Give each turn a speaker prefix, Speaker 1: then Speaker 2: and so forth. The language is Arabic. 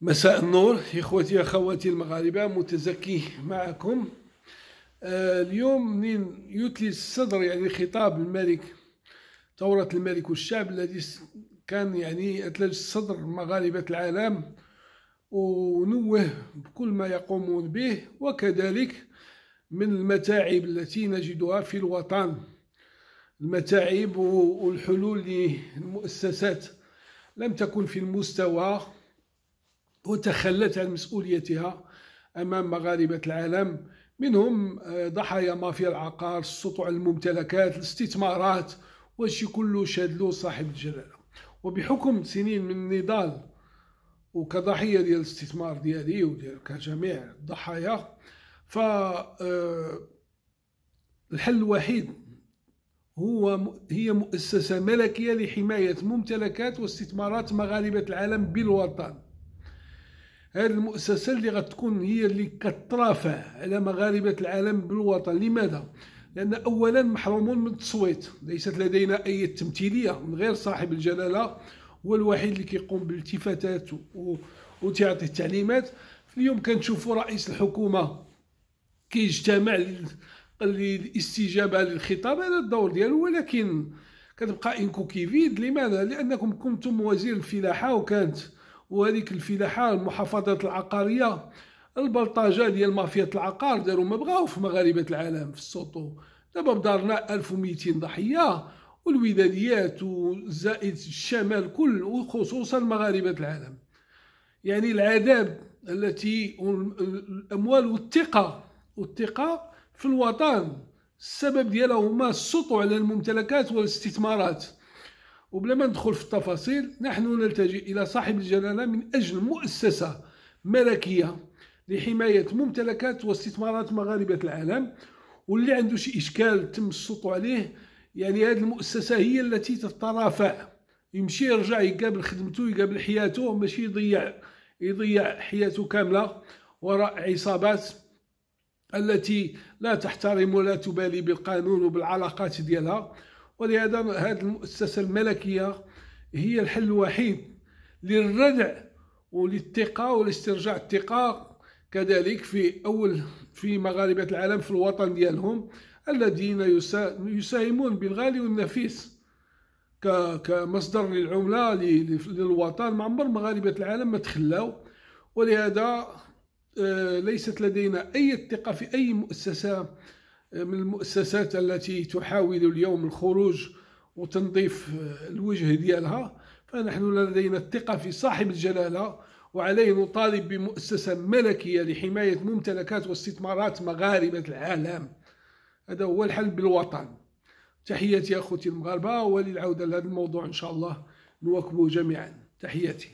Speaker 1: مساء النور إخوتي أخواتي المغاربة متزكي معكم آه، اليوم منين يتلي الصدر يعني خطاب الملك ثورة الملك والشعب الذي كان يعني أتلج الصدر مغاربة العالم ونوه بكل ما يقومون به وكذلك من المتاعب التي نجدها في الوطن المتاعب والحلول للمؤسسات لم تكن في المستوى وتخلت عن مسؤوليتها أمام مغاربة العالم منهم آه، ضحايا مافيا العقار السطوع الممتلكات الاستثمارات واش كله شاد له صاحب الجلالة وبحكم سنين من النضال وكضحية ديال الاستثمار ديالي وديال كجميع الضحايا ف آه، الحل الوحيد هو هي مؤسسة ملكية لحماية ممتلكات واستثمارات مغاربة العالم بالوطن هذه المؤسسة اللي غتكون هي اللي كترافع على مغاربة العالم بالوطن لماذا؟ لأن أولا محرومون من التصويت ليست لدينا أي تمثيلية من غير صاحب الجلالة هو الوحيد اللي كيقوم بالالتفاتات و... وتعطي التعليمات اليوم كنشوفوا رئيس الحكومة كيجتمع للاستجابة للخطاب هذا الدور ديالو ولكن كتبقى انكو كيفيد لماذا؟ لأنكم كنتم وزير الفلاحة وكانت وهذيك الفلاحه المحافظات العقاريه البلطجه ديال مافيا العقار داروا ما بغاو في مغاربه العالم في السوطو دابا بدارنا 1200 ضحيه والوداديات وزائد الشمال كل وخصوصا مغاربه العالم يعني العذاب التي الاموال والثقه والثقه في الوطن السبب ديالها هما السطو على الممتلكات والاستثمارات وبلا ما ندخل في التفاصيل نحن نلتجئ إلى صاحب الجلالة من أجل مؤسسة ملكية لحماية ممتلكات واستثمارات مغاربة العالم واللي عنده شي إشكال تم السلطو عليه يعني هذه المؤسسة هي التي تترافع يمشي يرجع يقابل خدمته يقابل حياته ماشي يضيع يضيع حياته كاملة وراء عصابات التي لا تحترم ولا تبالي بالقانون وبالعلاقات ديالها ولهذا هذه المؤسسة الملكية هي الحل الوحيد للردع وللثقة ولاسترجاع الثقة كذلك في أول في مغاربة العالم في الوطن ديالهم الذين يساهمون بالغالي والنفيس كمصدر للعملة للوطن مع عمر مغاربة العالم ما تخلاو ولهذا آه، ليست لدينا أي ثقة في أي مؤسسة من المؤسسات التي تحاول اليوم الخروج وتنظيف الوجه ديالها فنحن لدينا الثقة في صاحب الجلالة وعليه نطالب بمؤسسة ملكية لحماية ممتلكات واستثمارات مغاربة العالم هذا هو الحل بالوطن تحياتي أخوتي المغاربة وللعودة لهذا الموضوع إن شاء الله نواكبه جميعا تحياتي